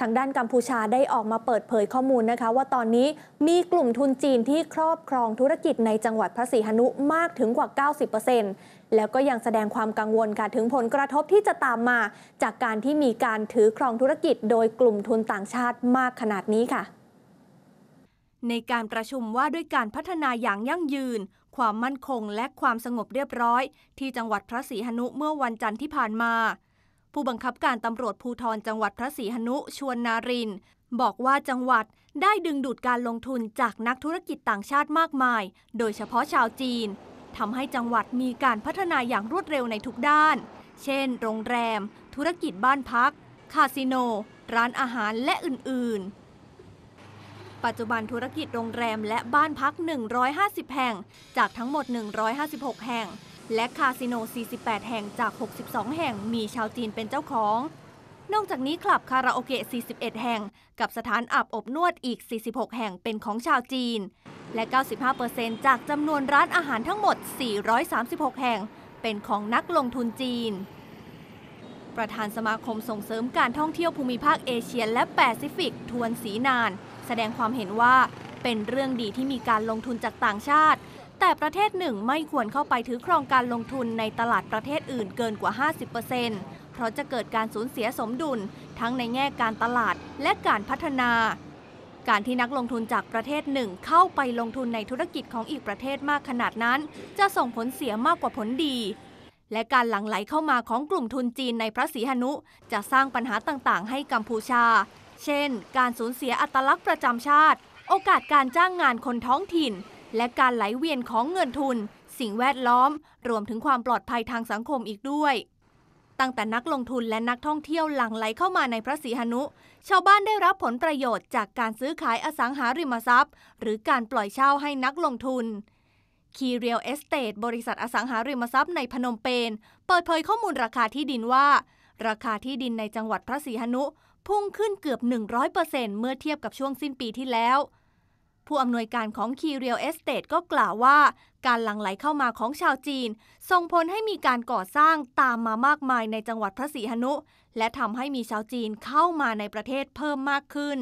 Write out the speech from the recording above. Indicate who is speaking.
Speaker 1: ทางด้านกัมพูชาได้ออกมาเปิดเผยข้อมูลนะคะ ว่าตอนนี้มีกลุ่มทุนจีนที่ครอบครองธุรกิจ ในจังหวัดพระศรีหนุมากถึงกว่า 90%แล้วก็ยังแสดงความกังวลค่ะถึงผลกระทบที่จะตามมา จากการที่มีการถือครองธุรกิจ โดยกลุ่มทุนต่างชาติมากขนาดนี้ค่ะ ในการประชุมว่าด้วยการพัฒนาอย่างยั่งยืน ความมั่นคงและความสงบเรียบร้อย ที่จังหวัดพระศรีหนุ เมื่อวันจันทร์ที่ผ่านมาผู้บังคับการตำรวจภูธรจังหวัดพระศรีหนุชวนนาริน บอกว่าจังหวัดได้ดึงดูดการลงทุนจากนักธุรกิจต่างชาติมากมาย โดยเฉพาะชาวจีนทำให้จังหวัดมีการพัฒนาอย่างรวดเร็วในทุกด้าน เช่น โรงแรม ธุรกิจบ้านพัก คาสิโน ร้านอาหาร และอื่นๆ ปัจจุบันธุรกิจโรงแรมและบ้านพัก 150 แห่ง จากทั้งหมด 156 แห่งและคาสิโน 48 แห่งจาก 62 แห่งมีชาวจีนเป็นเจ้าของ นอกจากนี้คลับคาราโอเกะ 41 แห่ง กับสถานอาบอบนวดอีก 46 แห่งเป็นของชาวจีน และ 95%จากจำนวนร้านอาหารทั้งหมด 436 แห่งเป็นของนักลงทุนจีน ประธานสมาคมส่งเสริมการท่องเที่ยวภูมิภาค เอเชียและแปซิฟิกทวนสีนาน แสดงความเห็นว่าเป็นเรื่องดีที่มีการลงทุนจากต่างชาติแต่ประเทศหนึ่งไม่ควรเข้าไปถือครองการลงทุนในตลาดประเทศอื่นเกินกว่า 50%เพราะจะเกิดการสูญเสียสมดุลทั้งในแง่การตลาดและการพัฒนา การที่นักลงทุนจากประเทศหนึ่ง เข้าไปลงทุนในธุรกิจของอีกประเทศมากขนาดนั้น จะส่งผลเสียมากกว่าผลดี และการหลั่งไหลเข้ามาของกลุ่มทุนจีนในพระศรีหนุจะสร้างปัญหาต่าง ๆ ให้กัมพูชา เช่น การสูญเสียอัตลักษณ์ประจำชาติ โอกาสการจ้างงานคนท้องถิ่นและการไหลเวียนของเงินทุน สิ่งแวดล้อม รวมถึงความปลอดภัยทางสังคมอีกด้วย ตั้งแต่นักลงทุนและนักท่องเที่ยวหลั่งไหลเข้ามาในพระศรีหนุ ชาวบ้านได้รับผลประโยชน์จากการซื้อขายอสังหาริมทรัพย์ หรือการปล่อยเช่าให้นักลงทุนคีเรียลเอสเตดบริษัทอสังหาริมทรัพย์ในพนมเปญเปิดเผยข้อมูลราคาที่ดินว่า ราคาที่ดินในจังหวัดพระศรีหนุ พุ่งขึ้นเกือบ 100%เมื่อเทียบกับช่วงสิ้นปีที่แล้วผู้อำนวยการของคีเรียลเอสเตดก็กล่าวว่าการหลั่งไหลเข้ามาของชาวจีนส่งผลให้มีการก่อสร้างตามมามากมายในจังหวัดพระศรีหนุ และทำให้มีชาวจีนเข้ามาในประเทศเพิ่มมากขึ้น